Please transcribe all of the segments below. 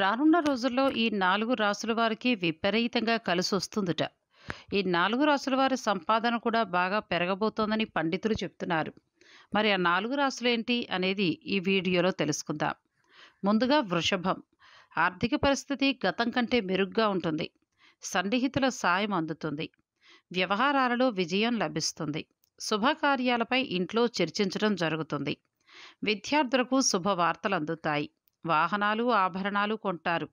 రానున్న రోజుల్లో ఈ నాలుగు రాసుల వారికి విపరీతంగా కలిసి వస్తుందట ఈ నాలుగు రాసుల వారి సంపాదన కూడా బాగా పెరగబోతోందని పండితులు చెప్తున్నారు మరి ఆ నాలుగు రాసులు ఏంటి అనేది ఈ వీడియోలో తెలుసుకుందాం ముందుగా వృషభం ఆర్థిక పరిస్థితి గతం కంటే మెరుగ్గా ఉంటుంది సన్నిహితుల సాయం అందుతుంది వ్యవహారాలలో విజయం లభిస్తుంది శుభకార్యాలపై ఇంట్లో చర్చించడం జరుగుతుంది విద్యార్థులకు శుభవార్తలు అందుతాయి వాహనాలు ఆభరణాలు కొంటారు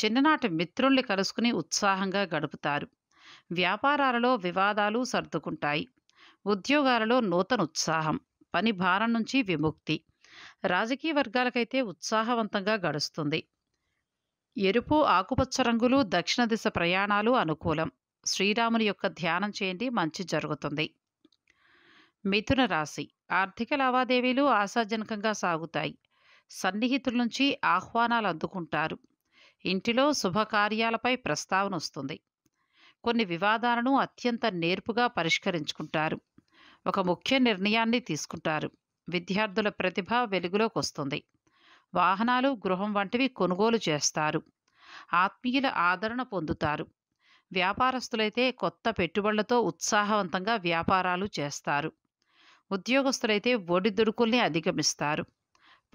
చిన్ననాటి మిత్రుల్ని కలుసుకుని ఉత్సాహంగా గడుపుతారు వ్యాపారాలలో వివాదాలు సర్దుకుంటాయి ఉద్యోగాలలో నూతన ఉత్సాహం పని భారం నుంచి విముక్తి రాజకీయ వర్గాలకైతే ఉత్సాహవంతంగా గడుస్తుంది ఎరుపు ఆకుపచ్చ రంగులు దక్షిణ దిశ ప్రయాణాలు అనుకూలం శ్రీరాముని యొక్క ధ్యానం చేయండి మంచి జరుగుతుంది మిథున రాశి ఆర్థిక లావాదేవీలు ఆశాజనకంగా సాగుతాయి సన్నిహితుల నుంచి ఆహ్వానాలు అందుకుంటారు ఇంటిలో శుభకార్యాలపై ప్రస్తావన వస్తుంది కొన్ని వివాదాలను అత్యంత నేర్పుగా పరిష్కరించుకుంటారు ఒక ముఖ్య నిర్ణయాన్ని తీసుకుంటారు విద్యార్థుల ప్రతిభ వెలుగులోకి వస్తుంది వాహనాలు గృహం వంటివి కొనుగోలు చేస్తారు ఆత్మీయుల ఆదరణ పొందుతారు వ్యాపారస్తులైతే కొత్త పెట్టుబడులతో ఉత్సాహవంతంగా వ్యాపారాలు చేస్తారు ఉద్యోగస్తులైతే ఒడిదుడుకుల్ని అధిగమిస్తారు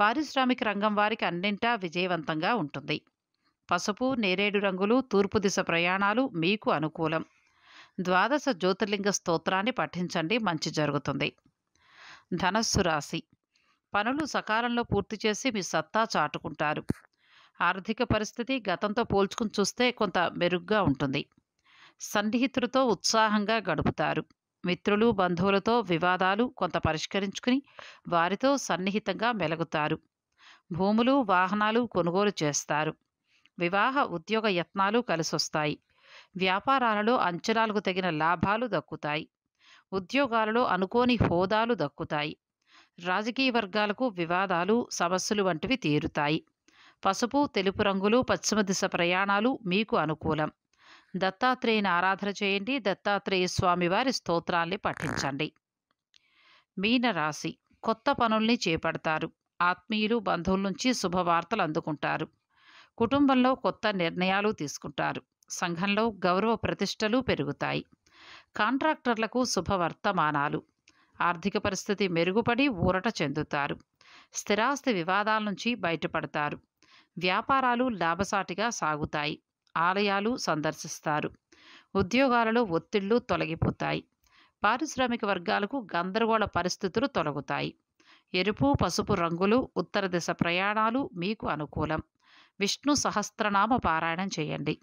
పారిశ్రామిక రంగం వారికి అన్నింటా విజయవంతంగా ఉంటుంది పసుపు నేరేడు రంగులు తూర్పు దిశ ప్రయాణాలు మీకు అనుకూలం ద్వాదశ జ్యోతిర్లింగ స్తోత్రాన్ని పఠించండి మంచి జరుగుతుంది ధనస్సు రాశి పనులు సకాలంలో పూర్తి చేసి మీ సత్తా చాటుకుంటారు ఆర్థిక పరిస్థితి గతంతో పోల్చుకుని చూస్తే కొంత మెరుగ్గా ఉంటుంది సన్నిహితులతో ఉత్సాహంగా గడుపుతారు మిత్రులు బంధువులతో వివాదాలు కొంత పరిష్కరించుకుని వారితో సన్నిహితంగా మెలుగుతారు భూములు వాహనాలు కొనుగోలు చేస్తారు వివాహ ఉద్యోగ యత్నాలు కలిసొస్తాయి వ్యాపారాలలో అంచనాలకు తగిన లాభాలు దక్కుతాయి ఉద్యోగాలలో అనుకోని హోదాలు దక్కుతాయి రాజకీయ వర్గాలకు వివాదాలు సమస్యలు వంటివి తీరుతాయి పసుపు తెలుపు రంగులు పశ్చిమ దిశ ప్రయాణాలు మీకు అనుకూలం దత్తాత్రేయుని ఆరాధన చేయండి దత్తాత్రేయ స్వామి వారి స్తోత్రాల్ని పఠించండి మీనరాశి కొత్త పనుల్ని చేపడతారు ఆత్మీయులు బంధువుల నుంచి శుభవార్తలు అందుకుంటారు కుటుంబంలో కొత్త నిర్ణయాలు తీసుకుంటారు సంఘంలో గౌరవ ప్రతిష్టలు పెరుగుతాయి కాంట్రాక్టర్లకు శుభవర్తమానాలు ఆర్థిక పరిస్థితి మెరుగుపడి ఊరట చెందుతారు స్థిరాస్తి వివాదాల నుంచి బయటపడతారు వ్యాపారాలు లాభసాటిగా సాగుతాయి ఆలయాలు సందర్శిస్తారు ఉద్యోగాలలో ఒత్తిళ్లు తొలగిపోతాయి పారిశ్రామిక వర్గాలకు గందరగోళ పరిస్థితులు తొలగుతాయి ఎరుపు పసుపు రంగులు ఉత్తర దిశ ప్రయాణాలు మీకు అనుకూలం విష్ణు సహస్రనామ పారాయణం చేయండి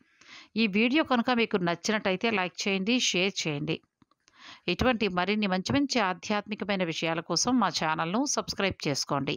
ఈ వీడియో కనుక మీకు నచ్చినట్టయితే లైక్ చేయండి షేర్ చేయండి ఇటువంటి మరిన్ని మంచి మంచి ఆధ్యాత్మికమైన విషయాల కోసం మా ఛానల్ను సబ్స్క్రైబ్ చేసుకోండి